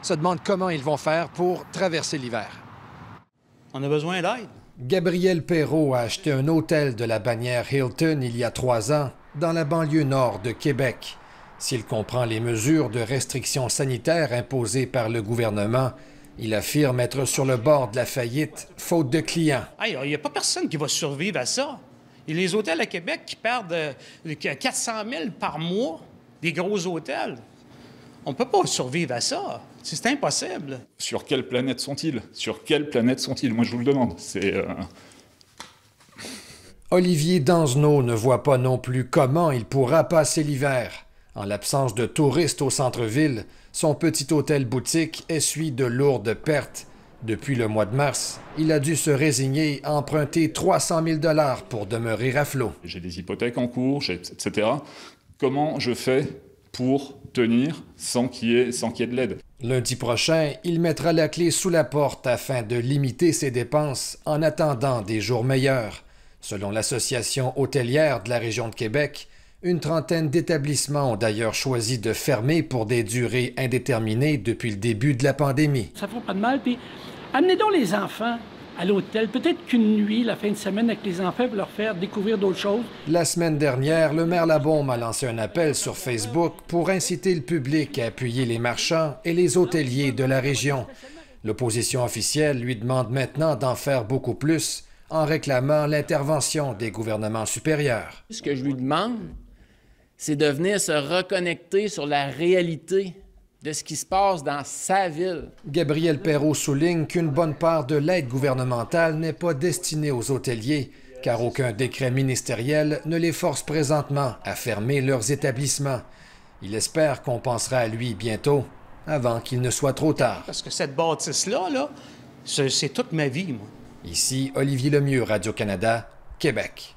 se demandent comment ils vont faire pour traverser l'hiver. On a besoin d'aide. Gabriel Perrault a acheté un hôtel de la bannière Hilton il y a trois ans, dans la banlieue nord de Québec. S'il comprend les mesures de restrictions sanitaires imposées par le gouvernement, il affirme être sur le bord de la faillite, faute de clients. Il n'y a pas personne qui va survivre à ça. Et les hôtels à Québec qui perdent 400 euh, 000 par mois, des gros hôtels, on ne peut pas survivre à ça. C'est impossible. Sur quelle planète sont-ils Sur quelle planète sont-ils Moi, je vous le demande. C'est. Euh, Olivier Danzeneau ne voit pas non plus comment il pourra passer l'hiver. En l'absence de touristes au centre-ville, son petit hôtel-boutique essuie de lourdes pertes. Depuis le mois de mars, il a dû se résigner à emprunter 300 000 dollars pour demeurer à flot. J'ai des hypothèques en cours, etc. Comment je fais pour tenir sans qu'il y, ait de l'aide. Lundi prochain, il mettra la clé sous la porte afin de limiter ses dépenses en attendant des jours meilleurs. Selon l'Association hôtelière de la région de Québec, une trentaine d'établissements ont d'ailleurs choisi de fermer pour des durées indéterminées depuis le début de la pandémie. Ça ne pas de mal, puis amenez donc les enfants à l'hôtel. Peut-être qu'une nuit, la fin de semaine avec les enfants, pour leur faire découvrir d'autres choses. La semaine dernière, le maire Labombe a lancé un appel sur Facebook pour inciter le public à appuyer les marchands et les hôteliers de la région. L'opposition officielle lui demande maintenant d'en faire beaucoup plus en réclamant l'intervention des gouvernements supérieurs. Ce que je lui demande, c'est de venir se reconnecter sur la réalité de ce qui se passe dans sa ville. Gabriel Perrault souligne qu'une bonne part de l'aide gouvernementale n'est pas destinée aux hôteliers, car aucun décret ministériel ne les force présentement à fermer leurs établissements. Il espère qu'on pensera à lui bientôt, avant qu'il ne soit trop tard. Parce que cette bâtisse-là, c'est toute ma vie, moi. Ici, Olivier Lemieux, Radio-Canada, Québec.